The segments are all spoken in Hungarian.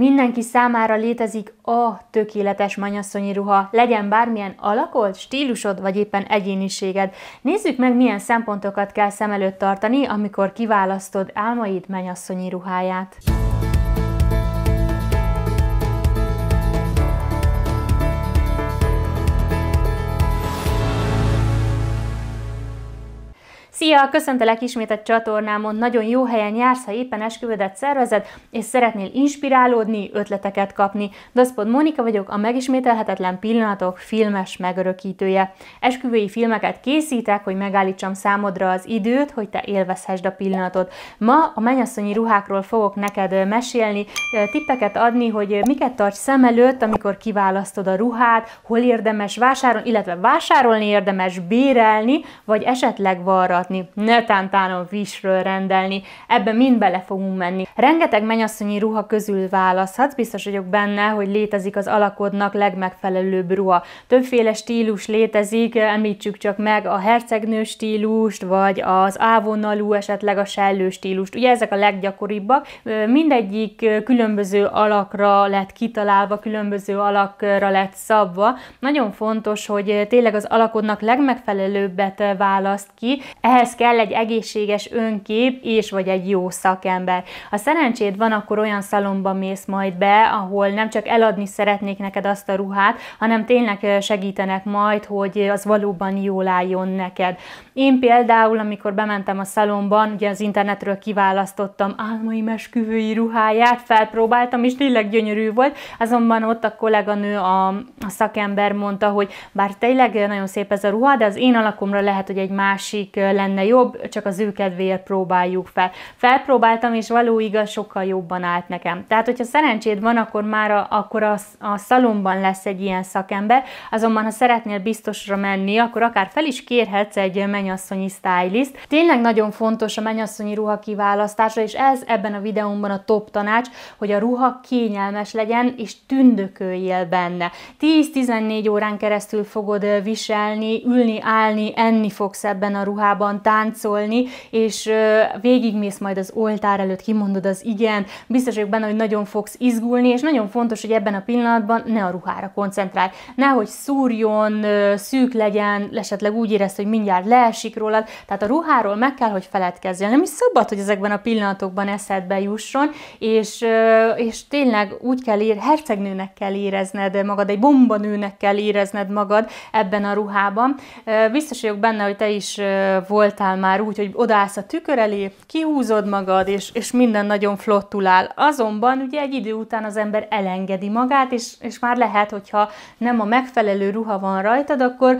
Mindenki számára létezik a tökéletes manyasszonyi ruha, legyen bármilyen alakod, stílusod, vagy éppen egyéniséged. Nézzük meg, milyen szempontokat kell szem előtt tartani, amikor kiválasztod álmaid menyasszonyi ruháját. Szia, köszöntelek ismét a csatornámon, nagyon jó helyen jársz, ha éppen esküvődet szervezed, és szeretnél inspirálódni, ötleteket kapni. Daszpod Mónika vagyok, a megismételhetetlen pillanatok filmes megörökítője. Esküvői filmeket készítek, hogy megállítsam számodra az időt, hogy te élvezhessd a pillanatot. Ma a mennyasszonyi ruhákról fogok neked mesélni, tippeket adni, hogy miket tarts szem előtt, amikor kiválasztod a ruhát, hol érdemes vásárolni, illetve vásárolni érdemes bérelni, vagy esetleg varrat olvasgatni, nöltántánon vízről rendelni, ebbe mind bele fogunk menni. Rengeteg mennyasszonyi ruha közül választhatsz, biztos vagyok benne, hogy létezik az alakodnak legmegfelelőbb ruha. Többféle stílus létezik, említsük csak meg a hercegnő stílust, vagy az ávonalú, esetleg a sellő stílust. Ugye ezek a leggyakoribbak. Mindegyik különböző alakra lett kitalálva, különböző alakra lett szabva. Nagyon fontos, hogy tényleg az alakodnak legmegfelelőbbet választ ki. Ehhez ehhez kell egy egészséges önkép és vagy egy jó szakember. Ha szerencséd van, akkor olyan szalomba mész majd be, ahol nem csak eladni szeretnék neked azt a ruhát, hanem tényleg segítenek majd, hogy az valóban jól álljon neked. Én például, amikor bementem a szalomban, ugye az internetről kiválasztottam álmai mesküvői ruháját, felpróbáltam, és tényleg gyönyörű volt, azonban ott a kolléganő, a, a szakember mondta, hogy bár tényleg nagyon szép ez a ruha, de az én alakomra lehet, hogy egy másik lenne lenne jobb, csak az ő kedvéért próbáljuk fel. Felpróbáltam, és való igaz, sokkal jobban állt nekem. Tehát, hogyha szerencséd van, akkor már a, akkor a, a szalomban lesz egy ilyen szakember, azonban ha szeretnél biztosra menni, akkor akár fel is kérhetsz egy mennyasszonyi stylist. Tényleg nagyon fontos a mennyasszonyi ruha kiválasztása, és ez ebben a videómban a top tanács, hogy a ruha kényelmes legyen, és tündököljél benne. 10-14 órán keresztül fogod viselni, ülni, állni, enni fogsz ebben a ruhában, táncolni, és végigmész majd az oltár előtt, kimondod az igen, biztos vagyok benne, hogy nagyon fogsz izgulni, és nagyon fontos, hogy ebben a pillanatban ne a ruhára koncentrálj, nehogy szúrjon, szűk legyen, esetleg úgy érezd, hogy mindjárt leesik rólad, tehát a ruháról meg kell, hogy feledkezzél. Nem is szabad, hogy ezekben a pillanatokban eszedbe jusson, és, és tényleg úgy kell ér, hercegnőnek kell érezned magad, egy bombanőnek kell érezned magad ebben a ruhában. Biztos vagyok benne, hogy te is volt voltál már úgy, hogy odaállsz a tükör elé, kihúzod magad, és, és minden nagyon flottul áll. Azonban ugye egy idő után az ember elengedi magát, és, és már lehet, hogyha nem a megfelelő ruha van rajtad, akkor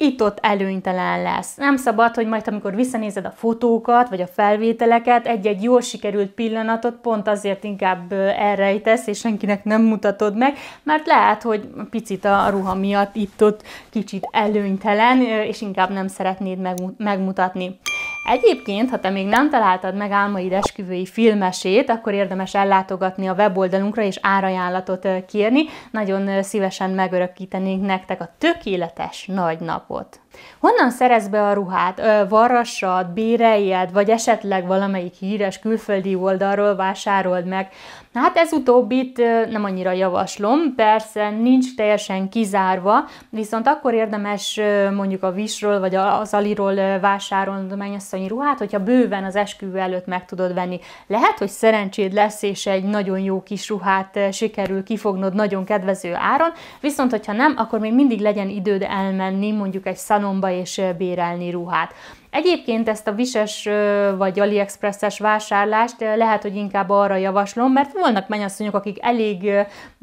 itt-ott előnytelen lesz. Nem szabad, hogy majd amikor visszanézed a fotókat, vagy a felvételeket, egy-egy jól sikerült pillanatot pont azért inkább elrejtesz, és senkinek nem mutatod meg, mert lehet, hogy picit a ruha miatt itt-ott kicsit előnytelen, és inkább nem szeretnéd megmutatni. Egyébként, ha te még nem találtad meg álmai esküvői filmesét, akkor érdemes ellátogatni a weboldalunkra és árajánlatot kérni. Nagyon szívesen megörökítenénk nektek a tökéletes nagy napot. Honnan szerez be a ruhát? Varrassad, béreljed, vagy esetleg valamelyik híres külföldi oldalról vásárold meg? Hát ez utóbbit nem annyira javaslom, persze nincs teljesen kizárva, viszont akkor érdemes mondjuk a visről vagy az Aliról vásárolni mennyasszonyi ruhát, hogyha bőven az esküvő előtt meg tudod venni. Lehet, hogy szerencséd lesz, és egy nagyon jó kis ruhát sikerül kifognod nagyon kedvező áron, viszont hogyha nem, akkor még mindig legyen időd elmenni mondjuk egy szalon talomba és bérelni ruhát. Egyébként ezt a vises vagy AliExpress-es vásárlást lehet, hogy inkább arra javaslom, mert vannak mennyasszonyok, akik elég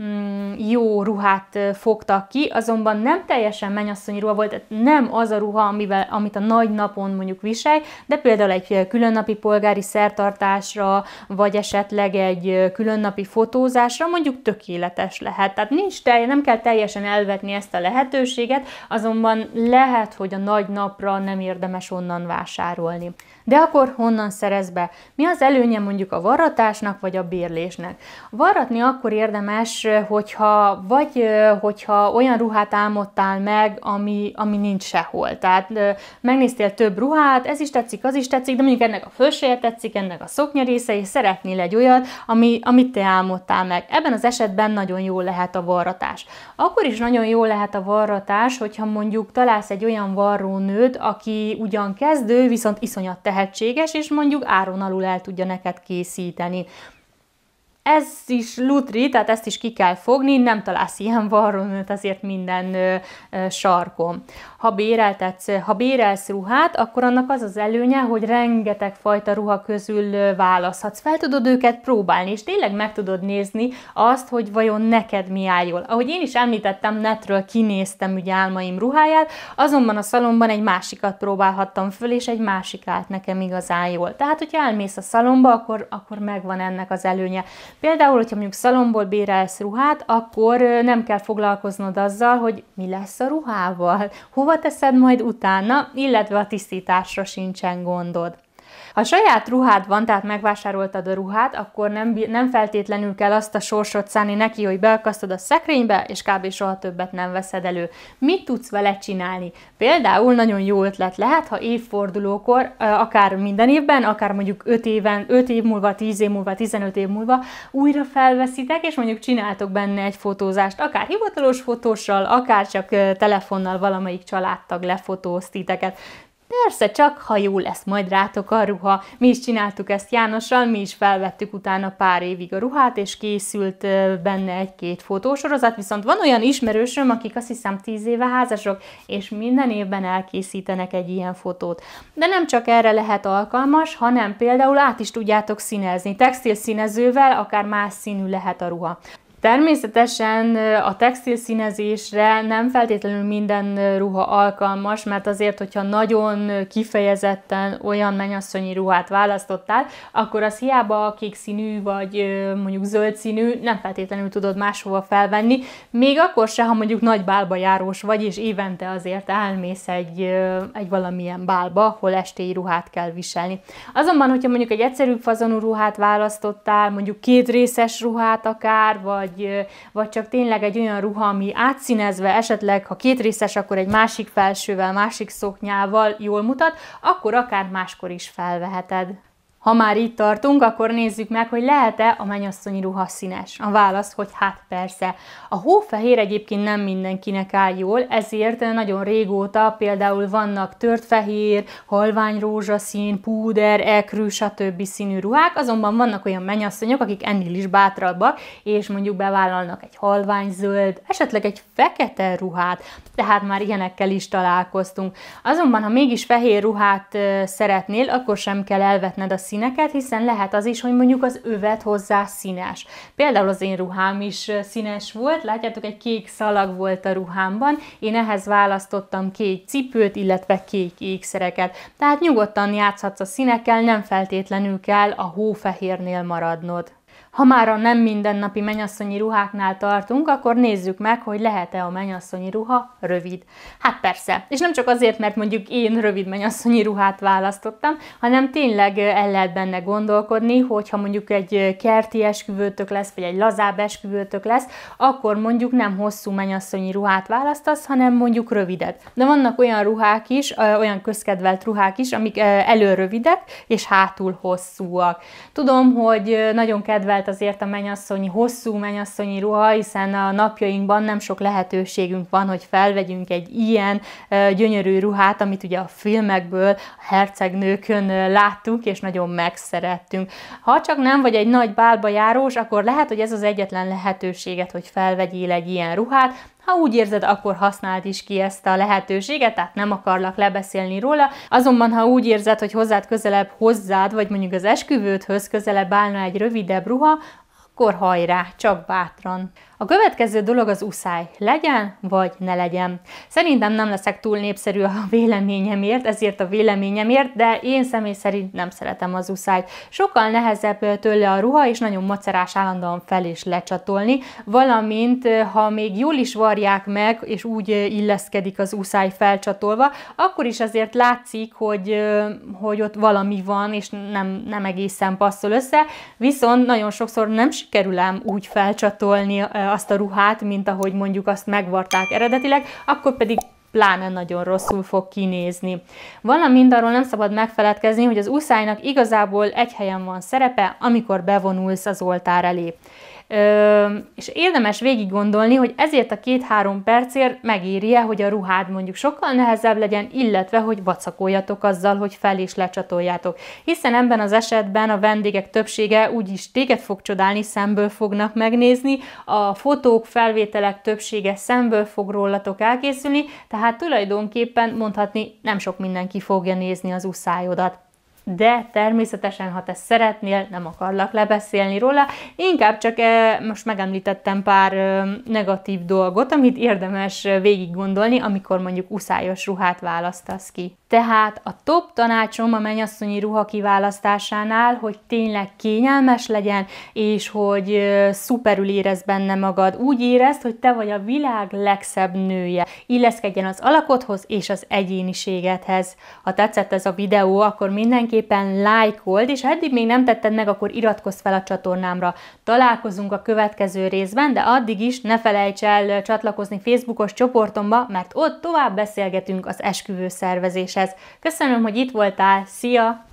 mm, jó ruhát fogtak ki, azonban nem teljesen mennyasszonyi ruha volt, nem az a ruha, amivel, amit a nagy napon mondjuk viselj, de például egy különnapi polgári szertartásra, vagy esetleg egy különnapi fotózásra mondjuk tökéletes lehet. Tehát nincs telje, nem kell teljesen elvetni ezt a lehetőséget, azonban lehet, hogy a nagy napra nem érdemes onnan onnan vásárolni. De akkor honnan szerez be? Mi az előnye mondjuk a varratásnak vagy a bérlésnek? Varratni akkor érdemes, hogyha vagy hogyha olyan ruhát álmodtál meg, ami, ami nincs sehol. Tehát megnéztél több ruhát, ez is tetszik, az is tetszik, de mondjuk ennek a fölseje tetszik, ennek a szoknya része, és szeretnél egy olyat, ami, amit te álmodtál meg. Ebben az esetben nagyon jó lehet a varratás. Akkor is nagyon jó lehet a varratás, hogyha mondjuk találsz egy olyan varrónőt, aki ugyan kezdő, viszont iszonyat tehetséges, és mondjuk áron alul el tudja neked készíteni ez is lutri, tehát ezt is ki kell fogni, nem találsz ilyen varronőt azért minden ö, ö, sarkon. Ha béreltetsz, ha bérelsz ruhát, akkor annak az az előnye, hogy rengeteg fajta ruha közül választhatsz. Fel tudod őket próbálni, és tényleg meg tudod nézni azt, hogy vajon neked mi áll jól. Ahogy én is említettem, netről kinéztem ugye álmaim ruháját, azonban a szalomban egy másikat próbálhattam föl, és egy másik állt nekem igazán jól. Tehát, hogyha elmész a szalomba, akkor, akkor megvan ennek az előnye. Például, hogyha mondjuk szalomból bérelsz ruhát, akkor nem kell foglalkoznod azzal, hogy mi lesz a ruhával, hova teszed majd utána, illetve a tisztításra sincsen gondod. Ha saját ruhád van, tehát megvásároltad a ruhát, akkor nem, nem feltétlenül kell azt a sorsot szállni neki, hogy beakasztod a szekrénybe, és kb. soha többet nem veszed elő. Mit tudsz vele csinálni? Például nagyon jó ötlet lehet, ha évfordulókor, akár minden évben, akár mondjuk 5 éven, 5 év múlva, 10 év múlva, 15 év múlva újra felveszitek, és mondjuk csináltok benne egy fotózást, akár hivatalos fotóssal, akár csak telefonnal valamelyik családtag lefotóz Persze, csak ha jó lesz majd rátok a ruha. Mi is csináltuk ezt Jánossal, mi is felvettük utána pár évig a ruhát, és készült benne egy-két fotósorozat, viszont van olyan ismerősöm, akik azt hiszem tíz éve házasok, és minden évben elkészítenek egy ilyen fotót. De nem csak erre lehet alkalmas, hanem például át is tudjátok színezni. Textil színezővel akár más színű lehet a ruha. Természetesen a textil színezésre nem feltétlenül minden ruha alkalmas, mert azért, hogyha nagyon kifejezetten olyan mennyasszonyi ruhát választottál, akkor az hiába kék színű vagy mondjuk zöld színű, nem feltétlenül tudod máshova felvenni, még akkor se, ha mondjuk nagy bálba járós vagy, és évente azért elmész egy, egy valamilyen bálba, hol estéi ruhát kell viselni. Azonban, hogyha mondjuk egy egyszerűbb fazonú ruhát választottál, mondjuk két részes ruhát akár, vagy vagy, vagy csak tényleg egy olyan ruha, ami átszínezve, esetleg ha két részes, akkor egy másik felsővel, másik szoknyával jól mutat, akkor akár máskor is felveheted. Ha már itt tartunk, akkor nézzük meg, hogy lehet-e a mennyasszonyi ruha színes. A válasz, hogy hát persze. A hófehér egyébként nem mindenkinek áll jól, ezért nagyon régóta például vannak tört fehér, halvány rózsaszín, púder, ekrű, stb. színű ruhák, azonban vannak olyan mennyasszonyok, akik ennél is bátrabbak, és mondjuk bevállalnak egy halvány zöld, esetleg egy fekete ruhát, tehát már ilyenekkel is találkoztunk. Azonban, ha mégis fehér ruhát szeretnél, akkor sem kell elvetned a szín színeket, hiszen lehet az is, hogy mondjuk az övet hozzá színes. Például az én ruhám is színes volt, látjátok, egy kék szalag volt a ruhámban, én ehhez választottam kék cipőt, illetve kék ékszereket. Tehát nyugodtan játszhatsz a színekkel, nem feltétlenül kell a hófehérnél maradnod. Ha már a nem mindennapi menyasszonyi ruháknál tartunk, akkor nézzük meg, hogy lehet-e a menyasszonyi ruha rövid. Hát persze, és nem csak azért, mert mondjuk én rövid menyasszonyi ruhát választottam, hanem tényleg el lehet benne gondolkodni, hogyha mondjuk egy kerti esküvőtök lesz, vagy egy lazább esküvőtök lesz, akkor mondjuk nem hosszú menyasszonyi ruhát választasz, hanem mondjuk rövidet. De vannak olyan ruhák is, olyan közkedvelt ruhák is, amik elő rövidek és hátul hosszúak. Tudom, hogy nagyon kedvelt tehát azért a mennyasszonyi, hosszú mennyasszonyi ruha, hiszen a napjainkban nem sok lehetőségünk van, hogy felvegyünk egy ilyen gyönyörű ruhát, amit ugye a filmekből, a hercegnőkön láttunk, és nagyon megszerettünk. Ha csak nem vagy egy nagy bálba járós, akkor lehet, hogy ez az egyetlen lehetőséget, hogy felvegyél egy ilyen ruhát, ha úgy érzed, akkor használd is ki ezt a lehetőséget, tehát nem akarlak lebeszélni róla. Azonban, ha úgy érzed, hogy hozzád közelebb hozzád, vagy mondjuk az esküvődhöz közelebb állna egy rövidebb ruha, akkor hajrá, csak bátran. A következő dolog az uszály. Legyen, vagy ne legyen. Szerintem nem leszek túl népszerű a véleményemért, ezért a véleményemért, de én személy szerint nem szeretem az uszályt. Sokkal nehezebb tőle a ruha, és nagyon macerás állandóan fel és lecsatolni, valamint ha még jól is varják meg, és úgy illeszkedik az uszály felcsatolva, akkor is azért látszik, hogy, hogy ott valami van, és nem, nem egészen passzol össze, viszont nagyon sokszor nem sikerül ám úgy felcsatolni azt a ruhát, mint ahogy mondjuk azt megvarták eredetileg, akkor pedig pláne nagyon rosszul fog kinézni. Valamint arról nem szabad megfeledkezni, hogy az úszájnak igazából egy helyen van szerepe, amikor bevonulsz az oltár elé. Ö, és érdemes végig gondolni, hogy ezért a két-három percért megéri-e, hogy a ruhád mondjuk sokkal nehezebb legyen, illetve hogy vacakoljatok azzal, hogy fel és lecsatoljátok. Hiszen ebben az esetben a vendégek többsége úgyis téged fog csodálni, szemből fognak megnézni, a fotók, felvételek többsége szemből fog rólatok elkészülni, tehát tulajdonképpen mondhatni nem sok mindenki fogja nézni az uszájodat de természetesen, ha te szeretnél, nem akarlak lebeszélni róla, inkább csak eh, most megemlítettem pár negatív dolgot, amit érdemes végig gondolni, amikor mondjuk uszályos ruhát választasz ki. Tehát a top tanácsom a mennyasszonyi ruha kiválasztásánál, hogy tényleg kényelmes legyen, és hogy szuperül érez benne magad. Úgy érezd, hogy te vagy a világ legszebb nője. Illeszkedjen az alakodhoz és az egyéniségedhez. Ha tetszett ez a videó, akkor mindenki mindenképpen lájkold, és ha eddig még nem tetted meg, akkor iratkozz fel a csatornámra. Találkozunk a következő részben, de addig is ne felejts el csatlakozni Facebookos csoportomba, mert ott tovább beszélgetünk az esküvő szervezéshez. Köszönöm, hogy itt voltál, szia!